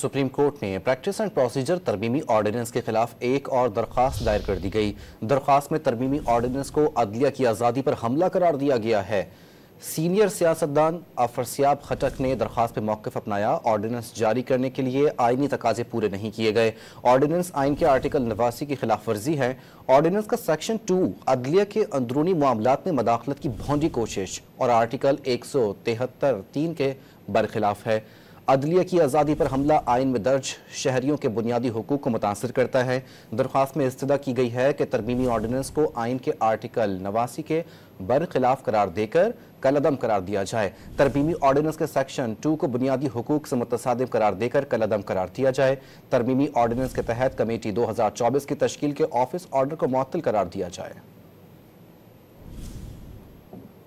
supreme Court ने practice and procedure तरमीमी ordinance के खिलाफ एक और दरख्वास्त दायर कर दी गई दरख्वास्त में तरमीमी ऑर्डिनेंस को अदलिया की आज़ादी पर हमला करार दिया गया है सीनियर सियासतदान अफरसियाब खटक ने दरख्वास्त पर मौकफ अपनाया ऑर्डिनेंस जारी करने के लिए आइनी तकाजे पूरे नहीं किए गए ऑर्डिनेंस आइन के आर्टिकल नवासी की खिलाफ वर्जी है ऑर्डिनेंस का सेक्शन टू अदलिया के अंदरूनी मामला में मदाखलत की भौंडी कोशिश और आर्टिकल एक सौ तिहत्तर तीन के बरखिलाफ है अदलिया की आज़ादी पर हमला आइन में दर्ज शहरीों के बुनियादी हकूक को मुतासर करता है दरख्वास्त में इस्तः की गई है कि तरमीमी ऑर्डीनेंस को आइन के आर्टिकल नवासी के बरखिलाफ करार देकर कलदम करार दिया जाए तरमीमी ऑर्डीनेंस के सेक्शन टू को बुनियादी हकूक से मुतद करार देकर कलदम करार दिया जाए तरमीमी ऑर्डीनेंस के तहत कमेटी दो हज़ार चौबीस की तश्ल के ऑफिस ऑर्डर को मअतल करार दिया जाए